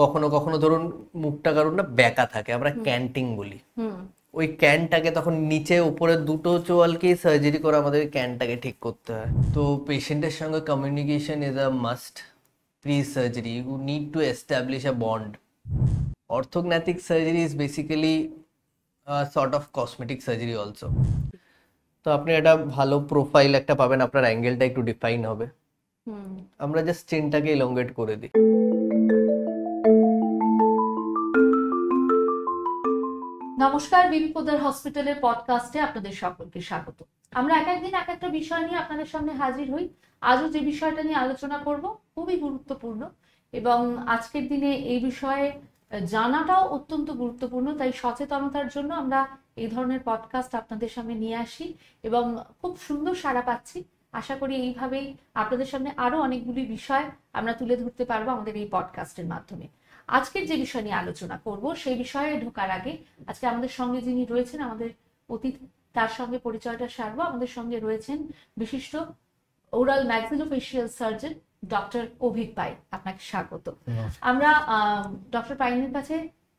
কখনো কখনো ধরুন মুখটা কারণ না ব্যাকা থাকে আমরা ক্যান্টিং বলি ওই ক্যানটাকে তখন নিচে উপরে দুটো চোয়ালকে সার্জারি করে আমাদের ক্যানটাকে ঠিক করতে হয় তো পেশেন্টের সঙ্গে communication is a must pre surgery you need to establish a bond orthognathic surgery is basically sort of cosmetic surgery also তো আপনি একটা ভালো প্রোফাইল একটা পাবেন আপনার অ্যাঙ্গেলটা একটু ডিফাইন হবে আমরা জাস্ট চেনটাকে ইলঙ্গেট করে দিই নমস্কার বিবি পোদার হসপিটালের পডকাস্টে আপনাদের সকলকে স্বাগত আমরা এক একদিন এক একটা বিষয় নিয়ে আপনাদের সামনে হাজির হই আজও যে বিষয়টা নিয়ে আলোচনা করব খুবই গুরুত্বপূর্ণ এবং আজকের দিনে এই বিষয়ে জানাটাও অত্যন্ত গুরুত্বপূর্ণ তাই সচেতনতার জন্য আমরা এই ধরনের পডকাস্ট আপনাদের সামনে নিয়ে আসি এবং খুব সুন্দর সাড়া পাচ্ছি আশা করি এইভাবেই আপনাদের সামনে আরো অনেকগুলি বিষয় আমরা তুলে ধরতে পারবো আমাদের এই পডকাস্টের মাধ্যমে আজকের যে বিষয় নিয়ে আলোচনা করব সেই বিষয়ে ঢোকার আগে আজকে আমাদের সঙ্গে যিনি রয়েছেন আমাদের অতীত তার সঙ্গে পরিচয়টা সারবো আমাদের সঙ্গে রয়েছেন বিশিষ্ট oral maxillofacial surgeon doctor Avik Pai আপনাকে স্বাগত আমরা ডক্টর পাইনের কাছে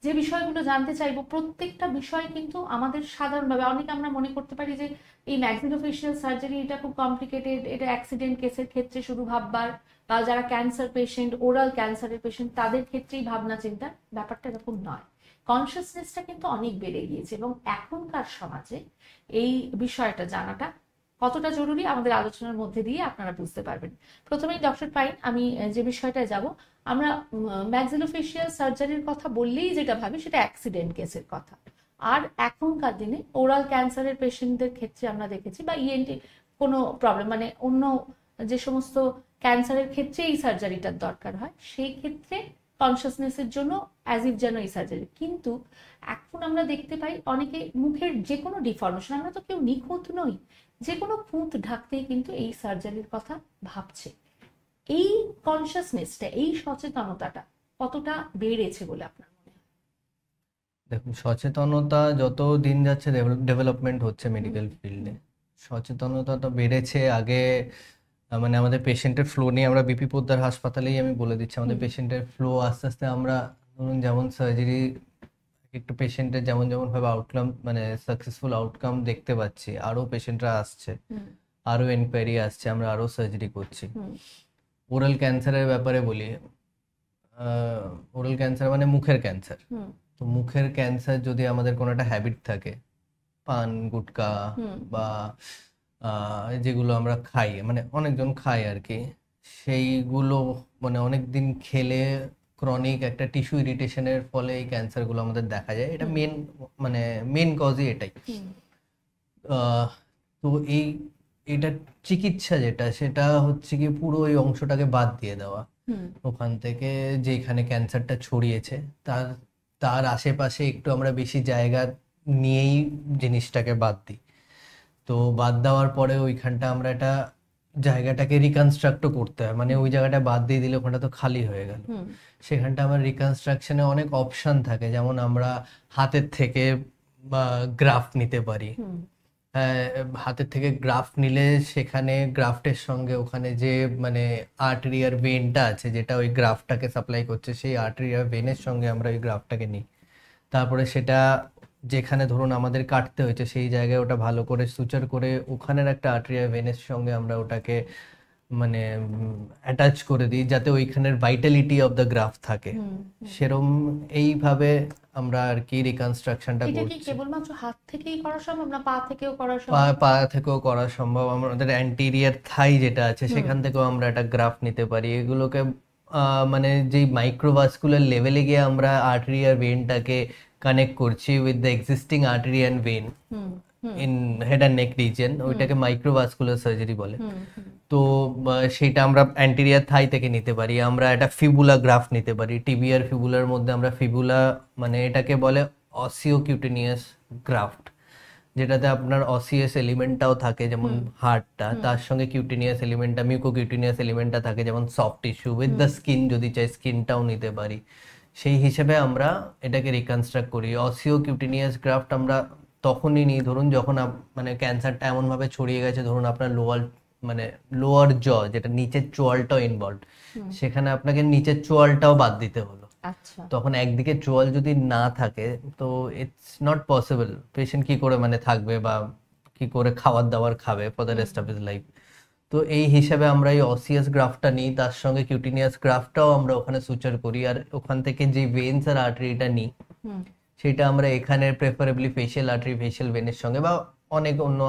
যে বিষয়গুলো জানতে চাইবো প্রত্যেকটা বিষয় কিন্তু আমাদের সাধারণভাবে অনেকে আমরা মনে করতে পারি যে এই ম্যাক্সিলোফেশিয়াল সার্জারি এটা খুব কমপ্লিকেটেড এটা অ্যাক্সিডেন্ট কেসের ক্ষেত্রে শুধু ভাববার বা যারা ক্যান্সার পেশেন্ট ওরাল ক্যান্সারের পেশেন্ট তাদের ক্ষেত্রেই ভাবনা চিন্তা ব্যাপারটা এরকম নয় কনসিয়াসনেসটা কিন্তু অনেক বেড়ে গিয়েছে এবং এখনকার সমাজে এই বিষয়টা জানাটা কতটা জরুরি আমাদের আলোচনার মধ্যে দিয়ে আপনারা বুঝতে পারবেন প্রথমেই ডক্টর পাইন আমি যে বিষয়টায় যাব আমরা ম্যাক্সিলোফেশিয়াল সার্জারির কথা বললেই যেটা ভাবি সেটা অ্যাক্সিডেন্ট কেসের কথা আর এখনকার দিনে ওরাল ক্যান্সারের পেশেন্টদের ক্ষেত্রে আমরা দেখেছি বা ইএনটি e কোনো প্রবলেম মানে অন্য যে সমস্ত ক্যান্সারের ক্ষেত্রে এই সার্জারিটার দরকার হয় সেই ক্ষেত্রে কনসিয়াসনেসের জন্য অ্যাজ ইফ যেন এই সার্জারি কিন্তু এখন আমরা দেখতে পাই অনেকে মুখের যে কোনো ডিফরমেশন আমরা তো কেউ নিখুঁত নই যে কোনো খুঁত ঢাকতেই কিন্তু এই সার্জারির কথা ভাবছে এই কনসিয়াসনেসটা এই সচেতনতাটা কতটা বেড়েছে বলে আপনার দেখুন সচেতনতা যত দিন যাচ্ছে ডেভেলপমেন্ট হচ্ছে মেডিকেল ফিল্ডে সচেতনতা তো বেড়েছে আগে মানে আমাদের পেশেন্টের ফ্লো নিয়ে আমরা বিপি পোদ্দার হাসপাতালেই আমি বলে দিচ্ছি আমাদের পেশেন্টের ফ্লো আস্তে আস্তে আমরা ধরুন যেমন সার্জারি একটু পেশেন্টের যেমন যেমন ভাবে আউটকাম মানে সাকসেসফুল আউটকাম দেখতে পাচ্ছি আরো পেশেন্টরা আসছে আরো এনকোয়ারি আসছে আমরা আরো সার্জারি করছি ওরাল ক্যান্সারের ব্যাপারে বলি ওরাল ক্যান্সার মানে মুখের ক্যান্সার তো মুখের ক্যান্সার যদি আমাদের কোনো একটা হ্যাবিট থাকে পান গুটকা বা যেগুলো আমরা খাই মানে অনেকজন খাই আর কি সেইগুলো মানে অনেক দিন খেলে ক্রনিক একটা টিস্যু ইরিটেশনের ফলে এই ক্যান্সারগুলো আমাদের দেখা যায় এটা মেন মানে মেন কজই এটাই তো এই এটা চিকিৎসা যেটা সেটা হচ্ছে কি পুরো ওই অংশটাকে বাদ দিয়ে দেওয়া ওখান থেকে যেখানে ক্যান্সারটা ছড়িয়েছে তার তার আশেপাশে একটু আমরা বেশি জায়গা নিয়েই জিনিসটাকে বাদ দিই তো বাদ দেওয়ার পরে ওইখানটা আমরা এটা জায়গাটাকে রিকনস্ট্রাক্টও করতে হয় মানে ওই জায়গাটা বাদ দিয়ে দিলে ওখানটা তো খালি হয়ে গেল সেখানটা আমার রিকনস্ট্রাকশনে অনেক অপশন থাকে যেমন আমরা হাতের থেকে গ্রাফ নিতে পারি হ্যাঁ, হাতের থেকে গ্রাফ নিলে সেখানে গ্রাফটের সঙ্গে ওখানে যে মানে আর্টেরিয়ার ভেনটা আছে যেটা ওই গ্রাফটাকে সাপ্লাই করছে সেই আর্টেরিয়ার ভেনের সঙ্গে আমরা ওই গ্রাফটাকে নিই তারপরে সেটা যেখানে ধরুন আমাদের কাটতে হয়েছে সেই জায়গায় ওটা ভালো করে সুচার করে ওখানের একটা আট্রিয়া ভেনের সঙ্গে আমরা ওটাকে মানে অ্যাটাচ করে দিই যাতে ওইখানের ভাইটালিটি অফ দ্য গ্রাফ থাকে সেরম এইভাবে আমরা আর কি রিকনস্ট্রাকশনটা করছি এটা কি কেবলমাত্র হাত থেকেই করা সম্ভব না পা থেকেও করা সম্ভব পা থেকেও করা সম্ভব আমাদের অ্যান্টেরিয়ার থাই যেটা আছে সেখান থেকেও আমরা একটা গ্রাফ নিতে পারি এগুলোকে মানে যেই মাইক্রোভাস্কুলার লেভেলে গিয়ে আমরা আর্টেরিয়ার ভেনটাকে কানেক্ট করছি with the existing artery and vein in head and neck region ওইটাকে মাইক্রোভাস্কুলার সার্জারি বলে তো সেটা আমরা অ্যান্টেরিয়ার থাই থেকে নিতে পারি আমরা একটা ফিবুলা গ্রাফ নিতে পারি টিবিয়ার ফিবুলার মধ্যে আমরা ফিবুলা মানে এটাকে বলে অসিওকিউটেনিয়াস গ্রাফট যেটাতে আপনার অসিয়াস এলিমেন্টটাও থাকে যেমন হার্টটা তার সঙ্গে কিউটিনিয়াস এলিমেন্টটা মিউকো কিউটিনিয়াস এলিমেন্টটা থাকে যেমন soft tissue with the skin যদি চাই স্কিনটাও নিতে পারি সেই হিসেবে আমরা এটাকে রিকনস্ট্রাক্ট করি অসিও কিউটিনিয়াস গ্রাফট আমরা তখনই নিই ধরুন যখন মানে ক্যান্সারটা এমনভাবে ছড়িয়ে গেছে ধরুন আপনার লোয়ার মানে লোয়ার জ যেটা নিচের চোয়ালটাও ইনভলভ সেখানে আপনাকে নিচের চোয়ালটাও বাদ দিতে হলো আচ্ছা। তখন একদিকে চোয়াল যদি না থাকে তো ইটস নট পসিবল পেশেন্ট কি করে মানে থাকবে বা কি করে খাবার দাবার খাবে for the rest of is life তো এই হিসাবে আমরা এই অসিয়াস গ্রাফটা নিই তার সঙ্গে কিউটিনিয়াস গ্রাফটাও আমরা ওখানে সুচার করি আর ওখান থেকে যে ভেন্স আর আর্টারিটা নিই সেটা আমরা এখানে প্রেফারেবলি ফেশিয়াল আর্টারি ফেশিয়াল ভেনের সঙ্গে বা অনেক অন্য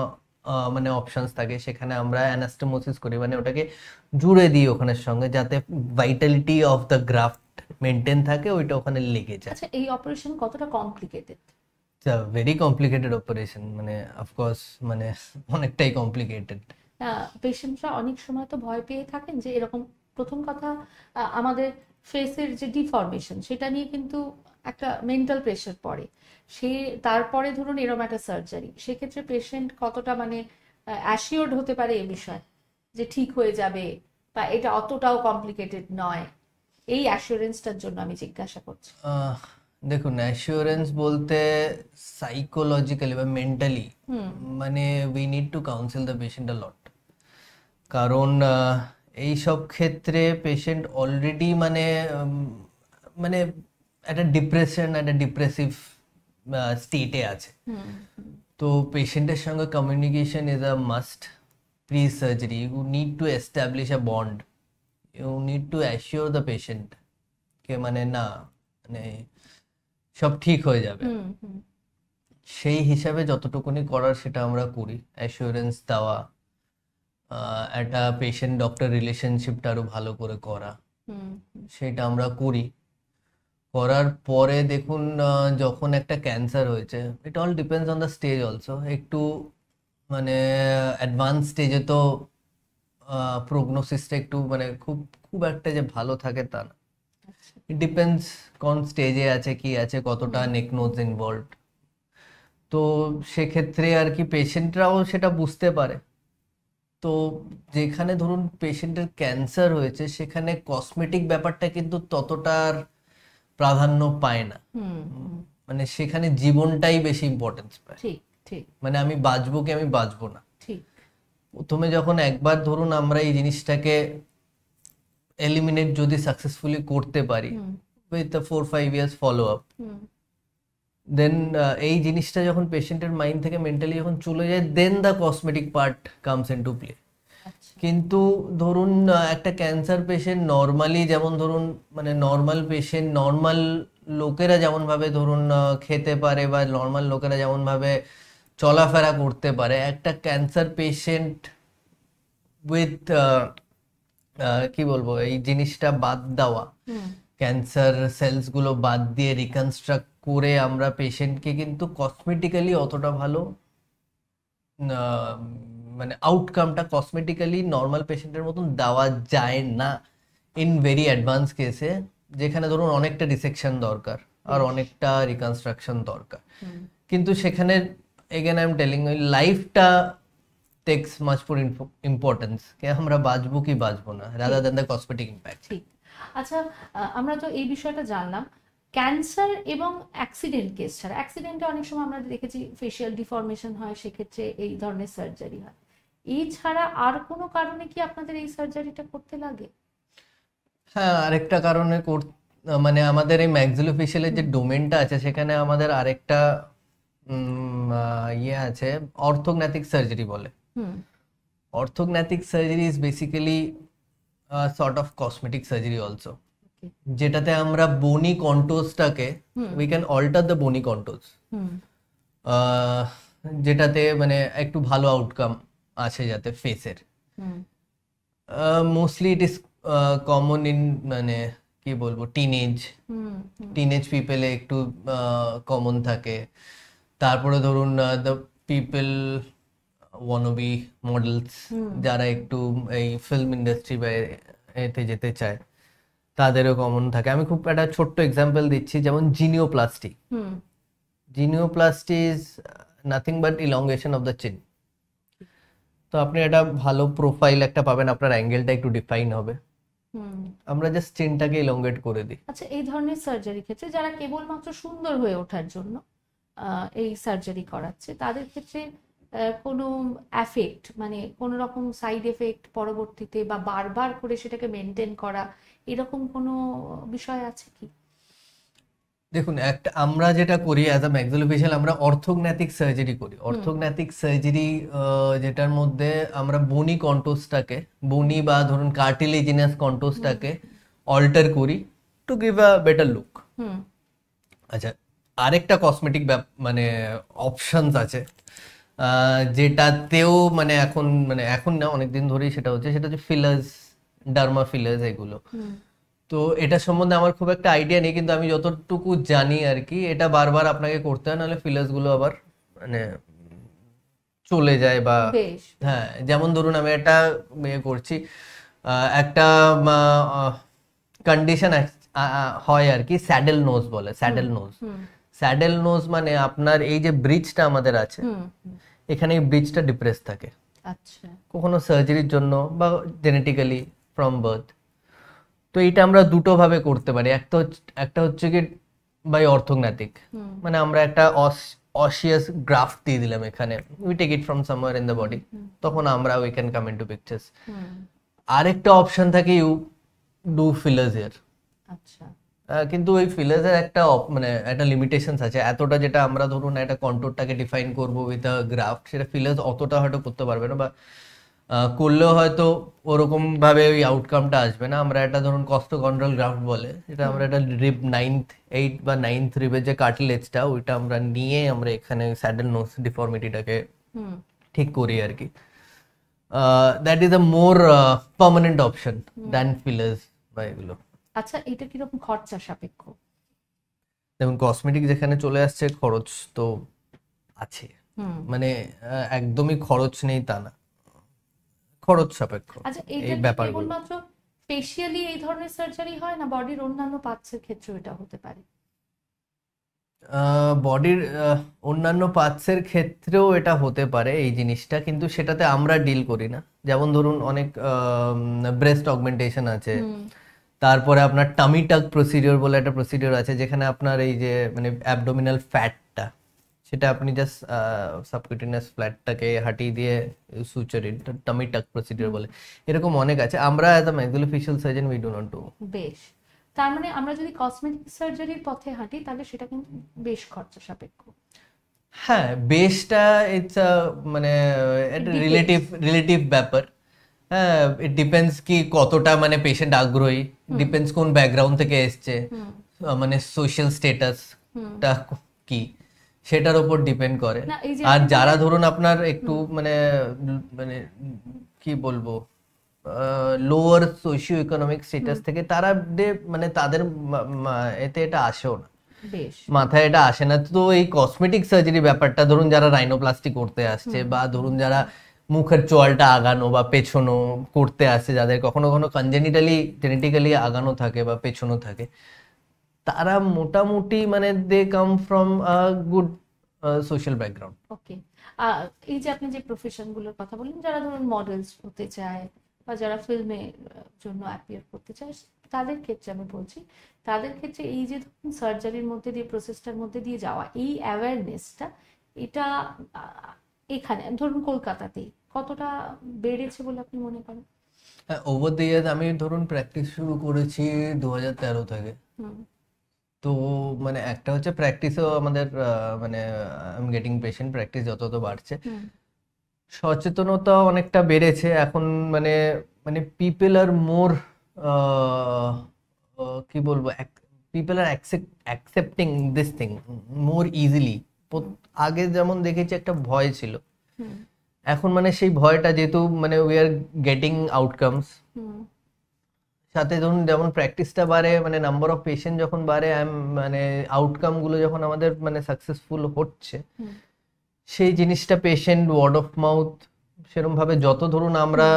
মানে অপশনস থাকে সেখানে আমরা অ্যানাস্টোমোসিস করি মানে ওটাকে জুড়ে দিই ওখানে সঙ্গে যাতে vitality of the graft maintain থাকে ওইটা ওখানে লেগে যায় আচ্ছা এই অপারেশন কতটা কমপ্লিকেটেড ভেরি কমপ্লিকেটেড অপারেশন মানে অফকোর্স মানে অনেকটাই কমপ্লিকেটেড পেশেন্টরা অনেক সময় তো ভয় পেয়ে থাকেন যে এরকম প্রথম কথা আমাদের ফেসের যে ডিফরমেশন সেটা নিয়ে কিন্তু একটা মেন্টাল প্রেশার পড়ে সে তারপরে ধরুন এরম একটা সার্জারি সেক্ষেত্রে পেশেন্ট কতটা মানে অ্যাসিওর্ড হতে পারে এ বিষয়ে যে ঠিক হয়ে যাবে বা এটা অতটাও কমপ্লিকেটেড নয় এই অ্যাসিওরেন্সটার জন্য আমি জিজ্ঞাসা করছি দেখুন অ্যাসিওরেন্স বলতে সাইকোলজিক্যালি বা মেন্টালি মানে we need to counsel the patient a lot কারণ এই সব ক্ষেত্রে পেশেন্ট অলরেডি মানে মানে একটা ডিপ্রেশন একটা ডিপ্রেসিভ স্টেটে আছে তো পেশেন্টের সঙ্গে communication is a must pre surgery you need to establish a bond you need to assure the patient কে মানে না মানে সব ঠিক হয়ে যাবে সেই হিসাবে যতটুকুনি করার সেটা আমরা করি অ্যাসুরেন্স দেওয়া একটা পেশেন্ট ডক্টর রিলেশনশিপটা আরো ভালো করে করা সেটা আমরা করি করার পরে দেখুন যখন একটা ক্যান্সার হয়েছে it all depends on the stage also একটু মানে অ্যাডভান্স স্টেজে তো প্রোগনোসিসটা একটু মানে খুব খুব একটা যে ভালো থাকে তা না ডিপেন্ডস কোন স্টেজে আছে কি আছে কতটা নেক নোজ ইনভলভ তো সেক্ষেত্রে আর কি পেশেন্টরাও সেটা বুঝতে পারে তো যেখানে ধরুন পেশেন্টের ক্যান্সার হয়েছে সেখানে কসমেটিক ব্যাপারটা কিন্তু ততটার প্রাধান্য পায় না মানে সেখানে জীবনটাই বেশি ইম্পর্টেন্স পায় ঠিক ঠিক মানে আমি বাঁচবো কি আমি বাঁচবো না ঠিক প্রথমে যখন একবার ধরুন আমরা এই জিনিসটাকে এলিমিনেট যদি সাকসেসফুলি করতে পারি with four five years follow up then এই জিনিসটা যখন পেশেন্টের মাইন্ড থেকে মেন্টালি যখন চলে যায় then the cosmetic part comes in to play কিন্তু ধরুন একটা ক্যান্সার পেশেন্ট নর্মালি যেমন ধরুন মানে নর্মাল পেশেন্ট নর্মাল লোকেরা যেমনভাবে ধরুন খেতে পারে বা নর্মাল লোকেরা যেমনভাবে চলাফেরা করতে পারে একটা ক্যান্সার পেশেন্ট উইথ কি বলবো এই জিনিসটা বাদ দেওয়া ক্যান্সার সেলস গুলো বাদ দিয়ে রিকনস্ট্রাক্ট করে আমরা পেশেন্টকে কিন্তু কসমেটিক্যালি অতটা ভালো মানে আউটকামটা কসমেটিক্যালি নর্মাল পেশেন্টের মতন দেওয়া যায় না ইন ভেরি অ্যাডভান্স কেসে যেখানে ধরুন অনেকটা ডিসেকশন দরকার আর অনেকটা রিকনস্ট্রাকশন দরকার কিন্তু সেখানে এগেন আই এম টেলিং ওই লাইফটা takes much more info- importance কে আমরা বাঁচবো কি বাঁচবো না rather than the cosmetic impact ঠিক আচ্ছা আমরা তো এই বিষয়টা জানলাম ক্যান্সার এবং অ্যাক্সিডেন্ট কেস ছাড়া অ্যাক্সিডেন্টে অনেক সময় আমরা দেখেছি ফেশিয়াল ডিফরমেশন হয় সেক্ষেত্রে এই ধরনের সার্জারি হয় এছাড়া আর কোনো কারণে কি আপনাদের এই সার্জারিটা করতে লাগে হ্যাঁ আরেকটা কারণে মানে আমাদের এই ম্যাক্সিলোফেশিয়ালের যে ডোমেনটা আছে সেখানে আমাদের আরেকটা ইয়ে আছে অর্থোগ্ন্যাথিক সার্জারি বলে Hmm. Orthognathic surgery is basically a sort of cosmetic surgery also. যেটাতে আমরা বনি কন্টোসটাকে we can alter the bony contours যেটাতে মানে একটু ভালো আউটকাম আছে যাতে ফেসের mostly it is common in মানে কি বলবো টিনেজ টিনেজ পিপলে একটু কমন থাকে তারপরে ধরুন the people wannabe models hmm. যারা একটু এই ফিল্ম ইন্ডাস্ট্রি বা এতে যেতে চায় তাদেরও কমন থাকে আমি খুব একটা ছোট্ট এক্সাম্পল দিচ্ছি যেমন genioplasty genioplasty is nothing but elongation of the chin তো আপনি একটা ভালো প্রোফাইল একটা পাবেন আপনার অ্যাঙ্গেলটা একটু ডিফাইন হবে hmm. আমরা জাস্ট চিনটাকে ইলংগেট করে দিই আচ্ছা এই ধরনের সার্জারি ক্ষেত্রে যারা কেবলমাত্র সুন্দর হয়ে ওঠার জন্য এই সার্জারি করাচ্ছে তাদের ক্ষেত্রে কোনো অ্যাফেক্ট মানে কোনো রকম সাইড এফেক্ট পরবর্তীতে বা বারবার করে সেটাকে মেনটেন করা এরকম কোনো বিষয় আছে কি দেখুন একটা আমরা যেটা করি অ্যাজ আ ম্যাক্সোলোফেশিয়াল আমরা অর্থোগন্যাটিক সার্জারি করি অর্থোগন্যাটিক সার্জারি যেটার মধ্যে আমরা বনি কন্টোসটাকে বনি বা ধরুন কার্টিলেজিনাস কন্টোসটাকে অল্টার করি to give a better look আচ্ছা আরেকটা কসমেটিক মানে অপশনস আছে যেটাতেও মানে এখন মানে এখন না অনেকদিন ধরেই সেটা হচ্ছে সেটা হচ্ছে ফিলার্স ডার্মা ফিলার্স এগুলো তো এটা সম্বন্ধে আমার খুব একটা আইডিয়া নেই কিন্তু আমি যতটুকু জানি আর কি এটা বারবার আপনাকে করতে হয় নাহলে ফিলার্স গুলো আবার মানে চলে যায় বা হ্যাঁ যেমন ধরুন আমি এটা ইয়ে করছি একটা কন্ডিশন হয় আর কি স্যাডেল নোজ বলে স্যাডেল নোজ স্যাডেল নোজ মানে আপনার এই যে ব্রিজটা আমাদের আছে এখানে এই ব্রিজটা ডিপ্রেস থাকে আচ্ছা কখনো সার্জারির জন্য বা জেনেটিক্যালি ফ্রম বার্থ তো এটা আমরা দুটো ভাবে করতে পারি একটা একটা হচ্ছে কি বাই অর্থোগ্নাতিক মানে আমরা একটা অসিয়াস গ্রাফট দিয়ে দিলাম এখানে we take it from somewhere in the body তখন আমরা we can come in to pictures আরেকটা অপশন থাকে ইউ ডু ফিলার্স আচ্ছা কিন্তু ওই ফিলেজের একটা মানে একটা লিমিটেশনস আছে এতটা যেটা আমরা ধরুন একটা কন্ট্রোলটাকে ডিফাইন করবো উইথ আ গ্রাফ সেটা ফিলেজ অতটা হয়তো করতে পারবে না বা করলেও হয়তো ওরকম ভাবে ওই আউটকামটা আসবে না আমরা একটা ধরুন কষ্ট কন্ট্রোল গ্রাফ বলে যেটা আমরা একটা রিপ নাইনথ এইট বা নাইনথ রিপের যে কার্টিলেজটা ওইটা আমরা নিয়ে আমরা এখানে স্যাডেল নোস ডিফর্মিটিটাকে ঠিক করি আর কি that is a more permanent option than fillers বা এগুলো আচ্ছা এটা কিরকম খরচা সাপেক্ষ দেখুন কসমেটিক যেখানে চলে আসছে খরচ তো আছে মানে একদমই খরচ নেই তা না খরচ সাপেক্ষ আচ্ছা এই ব্যাপার কেবলমাত্র স্পেশালি এই ধরনের সার্জারি হয় না বডির অন্যান্য পার্টসের ক্ষেত্রে এটা হতে পারে বডির অন্যান্য পার্টসের ক্ষেত্রেও এটা হতে পারে এই জিনিসটা কিন্তু সেটাতে আমরা ডিল করি না যেমন ধরুন অনেক ব্রেস্ট অগমেন্টেশন আছে তারপরে আপনার টামি টাক প্রসিডিওর বলে একটা প্রসিডিওর আছে যেখানে আপনার এই যে মানে অ্যাবডোমিনাল ফ্যাটটা সেটা আপনি জাস্ট সাবকিউটিনাস ফ্ল্যাটটাকে হাঁটিয়ে দিয়ে সুচারে টামি টাক প্রসিডিওর বলে এরকম অনেক আছে আমরা as a maxillofacial surgeon we do not do বেশ তার মানে আমরা যদি কসমেটিক সার্জারির পথে হাঁটি তাহলে সেটা কিন্তু বেশ খরচা সাপেক্ষ হ্যাঁ বেশটা ইটস মানে রিলেটিভ রিলেটিভ ব্যাপার হ্যাঁ ইট ডিপেন্ডস কি কতটা মানে পেশেন্ট আগ্রহী ডিপেন্ডস কোন ব্যাকগ্রাউন্ড থেকে এসছে মানে সোশ্যাল টা কি সেটার উপর ডিপেন্ড করে আর যারা ধরুন আপনার একটু মানে মানে কি বলবো লোয়ার সোশিও ইকোনমিক স্ট্যাটাস থেকে তারা মানে তাদের এতে এটা আসেও না মাথায় এটা আসে না তো এই কসমেটিক সার্জারি ব্যাপারটা ধরুন যারা রাইনোপ্লাস্টি করতে আসছে বা ধরুন যারা মুখের চোয়ালটা আগানো বা পেছনো করতে আসে যাদের কখনো কখনো কনজেনিটালি জেনেটিক্যালি আগানো থাকে বা পেছনো থাকে তারা মোটামুটি মানে they come from good social background okay এই যে আপনি যে প্রফেশনগুলোর কথা বললেন যারা ধরুন মডেলস হতে চায় বা যারা ফিল্মের জন্য অ্যাপিয়ার করতে চায় তাদের ক্ষেত্রে আমি বলছি তাদের ক্ষেত্রে এই যে ধরুন সার্জারির মধ্যে দিয়ে প্রসেসটার মধ্যে দিয়ে যাওয়া এই অ্যাওয়ারনেসটা এটা এখানে ধরুন কলকাতাতে কতটা বেড়েছে বলে আপনি মনে করেন হ্যাঁ ওভার দ্য আমি ধরুন প্র্যাকটিস শুরু করেছি দু হাজার তেরো থেকে তো মানে একটা হচ্ছে প্র্যাকটিসও আমাদের মানে আমি গেটিং পেশেন্ট প্র্যাকটিস যত তত বাড়ছে সচেতনতা অনেকটা বেড়েছে এখন মানে মানে পিপল আর মোর কি বলবো people are accepting this thing more easily আগে যেমন দেখেছি একটা ভয় ছিল এখন মানে সেই ভয়টা যেহেতু মানে উই আর গেটিং আউটকামস সাথে ধরুন যেমন প্র্যাকটিসটা বাড়ে মানে নাম্বার অফ পেশেন্ট যখন বাড়ে মানে আউটকামগুলো যখন আমাদের মানে সাকসেসফুল হচ্ছে সেই জিনিসটা পেশেন্ট ওয়ার্ড অফ মাউথ সেরমভাবে যত ধরুন আমরা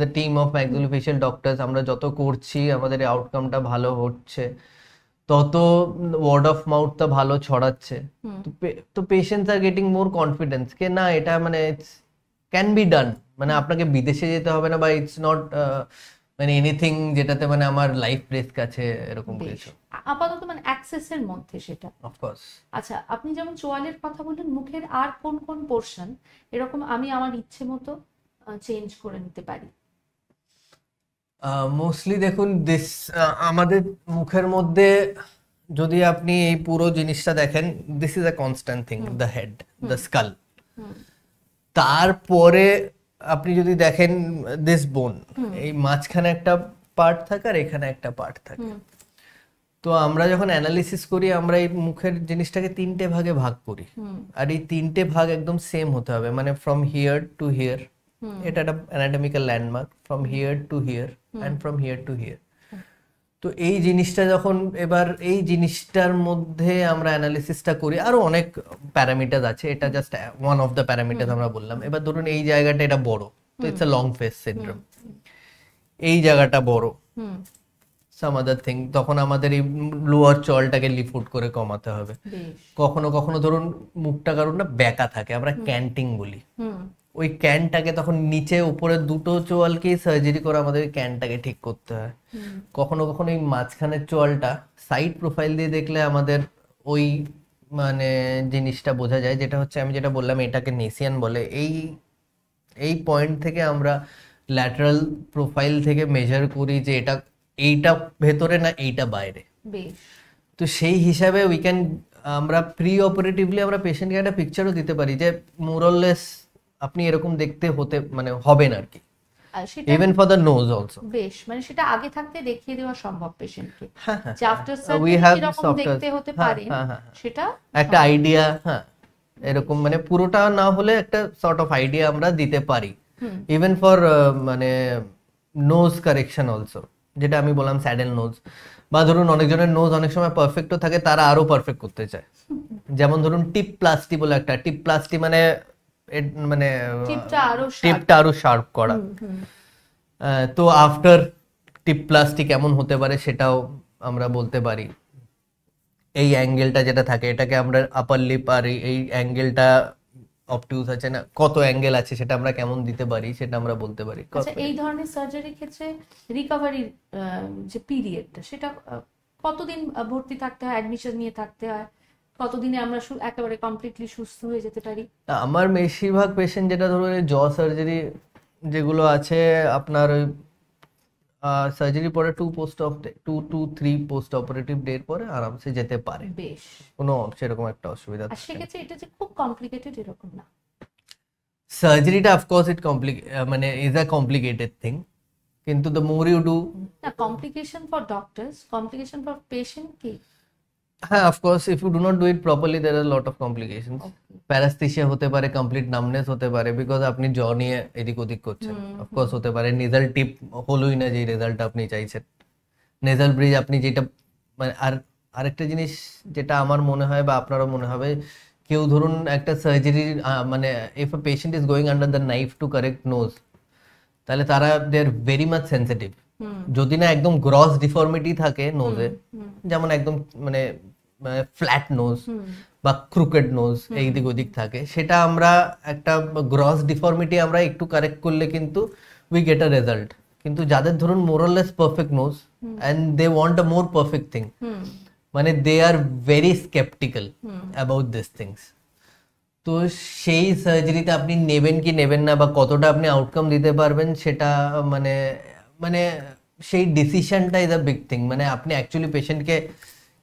the team of maxillofacial doctors আমরা যত করছি আমাদের আউটকামটা ভালো হচ্ছে তত ওয়ার্ড অফ মাউথটা ভালো ছড়াচ্ছে তো patients are getting more confidence কে না এটা মানে ইটস ক্যান বি ডান মানে আপনাকে বিদেশে যেতে হবে না বা ইটস নট মানে এনিথিং যেটাতে মানে আমার লাইফ রিস্ক আছে এরকম কিছু আপাতত মানে অ্যাক্সেসের মধ্যে সেটা অফকোর্স আচ্ছা আপনি যেমন চোয়ালের কথা বললেন মুখের আর কোন কোন পোর্শন এরকম আমি আমার ইচ্ছে মতো চেঞ্জ করে নিতে পারি মোস্টলি দেখুন আমাদের মুখের মধ্যে যদি আপনি এই পুরো জিনিসটা দেখেন this is a constant thing the head the skull তারপরে আপনি যদি দেখেন দিস বোন এই মাঝখানে একটা পার্ট থাকে আর এখানে একটা পার্ট থাকে তো আমরা যখন অ্যানালিসিস করি আমরা এই মুখের জিনিসটাকে তিনটে ভাগে ভাগ করি আর এই তিনটে ভাগ একদম সেম হতে হবে মানে ফ্রম হিয়ার টু হিয়ার এটা একটা anatomical landmark from here to here and from here to here তো এই জিনিসটা যখন এবার এই জিনিসটার মধ্যে আমরা অ্যানালিসিসটা করি আরো অনেক প্যারামিটার আছে এটা just one of the parameter আমরা বললাম এবার ধরুন এই জায়গাটা এটা বড় তো it's a long face syndrome এই জায়গাটা বড় সাম আদার থিং তখন আমাদের এই লোয়ার চলটাকে লিফুট করে কমাতে হবে কখনো কখনো ধরুন মুখটা কারণ না বেঁকা থাকে আমরা ক্যান্টিং বলি ওই ক্যানটাকে তখন নিচে উপরে দুটো চোয়ালকেই সার্জারি করে আমাদের ক্যানটাকে ঠিক করতে হয় কখনো কখনো এই মাঝখানের চোয়ালটা সাইড প্রোফাইল দিয়ে দেখলে আমাদের ওই মানে জিনিসটা বোঝা যায় যেটা হচ্ছে আমি যেটা বললাম এটাকে নেসিয়ান বলে এই এই পয়েন্ট থেকে আমরা ল্যাটারাল প্রোফাইল থেকে মেজার করি যে এটা এইটা ভেতরে না এইটা বাইরে তো সেই হিসাবে উই ক্যান আমরা প্রি অপারেটিভলি আমরা পেশেন্টকে একটা পিকচারও দিতে পারি যে মোরলেস আপনি এরকম দেখতে হতে মানে হবেন আর কি even for the nose also বেশ মানে সেটা আগে থাকতে দেখিয়ে দেওয়া সম্ভব পেশেন্টকে যে আফটার সার্জারি দেখতে হতে হ্যাঁ, পারে হ্যাঁ, হ্যাঁ, সেটা একটা আইডিয়া হ্যাঁ এরকম মানে পুরোটা না হলে একটা সর্ট অফ আইডিয়া আমরা দিতে পারি ইভেন ফর মানে নোজ কারেকশন অলসো যেটা আমি বললাম স্যাডেল নোজ বা ধরুন অনেকজনের নোজ অনেক সময় পারফেক্টও থাকে তারা আরো পারফেক্ট করতে চায় যেমন ধরুন টিপ প্লাস্টি বলে একটা টিপ প্লাস্টি মানে মানে টিপটা আরো শার্প করা তো আফটার টিপ প্লাস্টিক এমন হতে পারে সেটাও আমরা বলতে পারি এই অ্যাঙ্গেলটা যেটা থাকে এটাকে আমরা আপার লিপ আর এই অ্যাঙ্গেলটা অপটিউস আছে না কত অ্যাঙ্গেল আছে সেটা আমরা কেমন দিতে পারি সেটা আমরা বলতে পারি আচ্ছা এই ধরনের সার্জারির ক্ষেত্রে রিকভারি যে পিরিয়ডটা সেটা কতদিন ভর্তি থাকতে হয় অ্যাডমিশন নিয়ে থাকতে হয় কতদিনে আমরা একেবারে কমপ্লিটলি সুস্থ হয়ে যেতে পারি আমার বেশিরভাগ পেশেন্ট যেটা ধরুন জ সার্জারি যেগুলো আছে আপনার ওই সার্জারি পরে two post of two two three post operative ডের পরে আরামসে যেতে পারে বেশ কোনো সেরকম একটা অসুবিধা থাকে সেক্ষেত্রে এটা যে খুব কমপ্লিকেটেড এরকম না সার্জারিটা অফকোর্স ইট কমপ্লিক মানে ইজ আ কমপ্লিকেটেড থিং কিন্তু দ্য মোর ইউ ডু না complication for doctors complication for patient কি হ্যাঁ of course if you do not do it properly there are lot of complication paraesthesia হতে পারে কমপ্লিট নামনেস হতে পারে বিকজ আপনি জ নিয়ে এদিক ওদিক করছেন অফকোর্স হতে পারে নেজাল টিপ হলোই না যে রেজাল্ট আপনি চাইছেন নেজাল ব্রিজ আপনি যেটা মানে আর আরেকটা জিনিস যেটা আমার মনে হয় বা আপনারও মনে হবে কেউ ধরুন একটা সার্জারি মানে if a patient is going under the knife to correct nose তাহলে তারা they are very much sensitive যদি না একদম গ্রস ডিফর্মিটি থাকে নোজে যেমন একদম মানে ফ্ল্যাট মানে নোজ বা ক্রুকেড নোজ এইদিক ওদিক থাকে সেটা আমরা একটা গ্রস ডিফর্মিটি আমরা একটু কারেক্ট করলে কিন্তু উই গেট আ রেজাল্ট কিন্তু যাদের ধরুন more or less perfect nose and they want a more perfect thing মানে they are very sceptical about this things তো সেই সার্জারিতে আপনি নেবেন কি নেবেন না বা কতটা আপনি আউটকাম দিতে পারবেন সেটা মানে মানে সেই ডিসিশনটা ইজ আ বিগ থিং মানে আপনি অ্যাকচুয়ালি পেশেন্টকে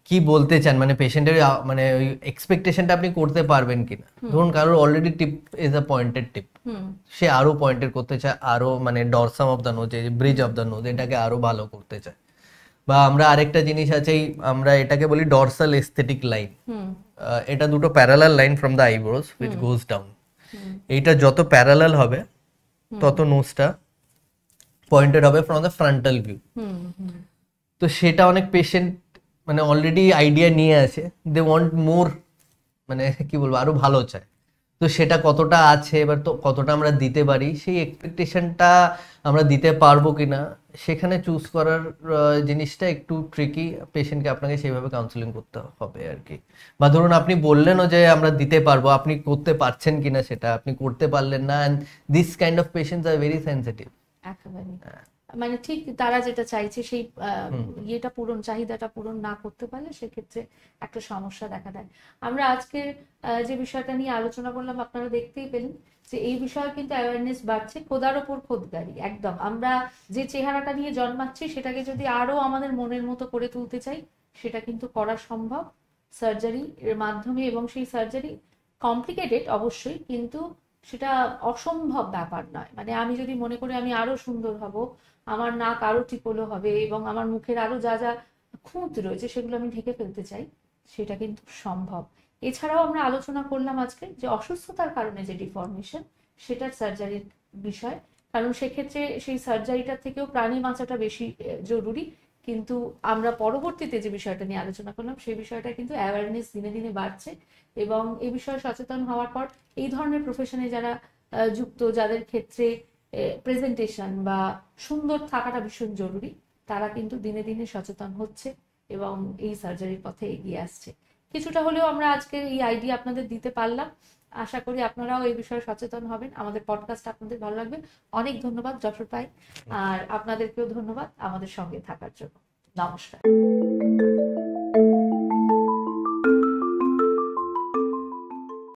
কি বলতে চান মানে পেশেন্টের মানে ওই এক্সপেকটেশনটা আপনি করতে পারবেন কিনা ধরুন কারোর already tip is a pointed tip সে আরো পয়েন্টেড করতে চায় আরো মানে dorsum of the nose bridge of the nose এটাকে আরো ভালো করতে চায় বা আমরা আরেকটা জিনিস আছে আমরা এটাকে বলি ডরসাল এস্থেটিক লাইন এটা দুটো parallel line from the eyebrows which goes down এইটা যত প্যারালাল হবে তত নোজটা পয়েন্টেড হবে ফ্রম দ্য ফ্রন্টাল ভিউ তো সেটা অনেক পেশেন্ট মানে অলরেডি আইডিয়া নিয়ে আছে দে ওয়ান্ট মোর মানে কি বলবো আরও ভালো চায় তো সেটা কতটা আছে এবার তো কতটা আমরা দিতে পারি সেই এক্সপেকটেশনটা আমরা দিতে পারবো কি না সেখানে চুজ করার জিনিসটা একটু ট্রিকি পেশেন্টকে আপনাকে সেইভাবে কাউন্সেলিং করতে হবে আর কি বা ধরুন আপনি বললেনও যে আমরা দিতে পারবো আপনি করতে পারছেন কি না সেটা আপনি করতে পারলেন না and this kind of patients are very sensitive একেবারে মানে ঠিক তারা যেটা চাইছে সেই ইয়েটা পূরণ চাহিদাটা পূরণ না করতে পারলে সেক্ষেত্রে একটা সমস্যা দেখা দেয় আমরা আজকের যে বিষয়টা নিয়ে আলোচনা করলাম আপনারা দেখতেই পেলেন যে এই বিষয়ে কিন্তু অ্যাওয়ারনেস বাড়ছে খোদার ওপর খোদগারি একদম আমরা যে চেহারাটা নিয়ে জন্মাচ্ছি সেটাকে যদি আরো আমাদের মনের মতো করে তুলতে চাই সেটা কিন্তু করা সম্ভব সার্জারি এর মাধ্যমে এবং সেই সার্জারি কমপ্লিকেটেড অবশ্যই কিন্তু সেটা অসম্ভব ব্যাপার নয় মানে আমি যদি মনে করি আমি আরো সুন্দর হব আমার নাক আরো টিপলো হবে এবং আমার মুখের আরো যা যা খুঁত রয়েছে সেগুলো আমি ঢেকে ফেলতে চাই সেটা কিন্তু সম্ভব এছাড়াও আমরা আলোচনা করলাম আজকে যে অসুস্থতার কারণে যে ডিফর্মেশন সেটার সার্জারির বিষয় কারণ সেক্ষেত্রে সেই সার্জারিটার থেকেও প্রাণী বাঁচাটা বেশি জরুরি কিন্তু আমরা পরবর্তীতে যে বিষয়টা নিয়ে আলোচনা করলাম সেই বিষয়টা কিন্তু অ্যাওয়ারনেস দিনে দিনে বাড়ছে এবং এ বিষয়ে সচেতন হওয়ার পর এই ধরনের প্রফেশনে যারা যুক্ত যাদের ক্ষেত্রে প্রেজেন্টেশন বা সুন্দর থাকাটা ভীষণ জরুরি তারা কিন্তু দিনে দিনে সচেতন হচ্ছে এবং এই সার্জারির পথে এগিয়ে আসছে কিছুটা হলেও আমরা আজকে এই আইডিয়া আপনাদের দিতে পারলাম আশা করি আপনারাও এই বিষয়ে সচেতন হবেন আমাদের পডকাস্ট আপনাদের ভালো লাগবে অনেক ধন্যবাদ যশোর পাই আর আপনাদেরকেও ধন্যবাদ আমাদের সঙ্গে থাকার জন্য নমস্কার